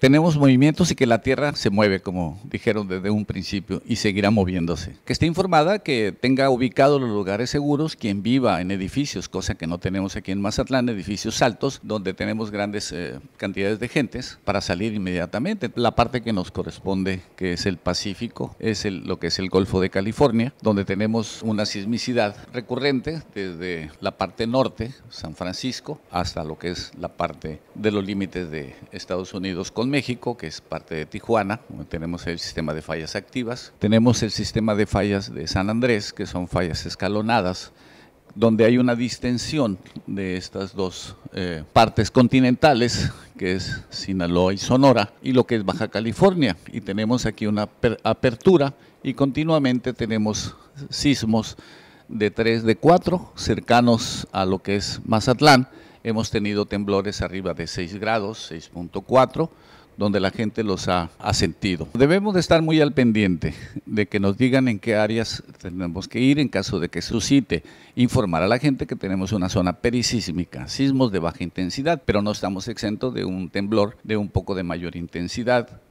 tenemos movimientos y que la Tierra se mueve, como dijeron desde un principio, y seguirá moviéndose. Que esté informada, que tenga ubicados los lugares seguros, quien viva en edificios, cosa que no tenemos aquí en Mazatlán, edificios altos, donde tenemos grandes eh, cantidades de gentes para salir inmediatamente. La parte que nos corresponde, que es el Pacífico, es lo que es el Golfo de California, donde tenemos una sismicidad recurrente desde la parte norte, San Francisco, hasta lo que es la parte de los límites de Estados Unidos con México, que es parte de Tijuana, tenemos el sistema de fallas activas, tenemos el sistema de fallas de San Andrés, que son fallas escalonadas, donde hay una distensión de estas dos eh, partes continentales, que es Sinaloa y Sonora, y lo que es Baja California. Y tenemos aquí una apertura y continuamente tenemos sismos de 3, de 4, cercanos a lo que es Mazatlán, Hemos tenido temblores arriba de 6 grados, 6.4 donde la gente los ha, sentido. Debemos de estar muy al pendiente de que nos digan en qué áreas tenemos que ir en caso de que suscite, informar a la gente que tenemos una zona perisísmica, sismos de baja intensidad, pero no estamos exentos de un temblor de un poco de mayor intensidad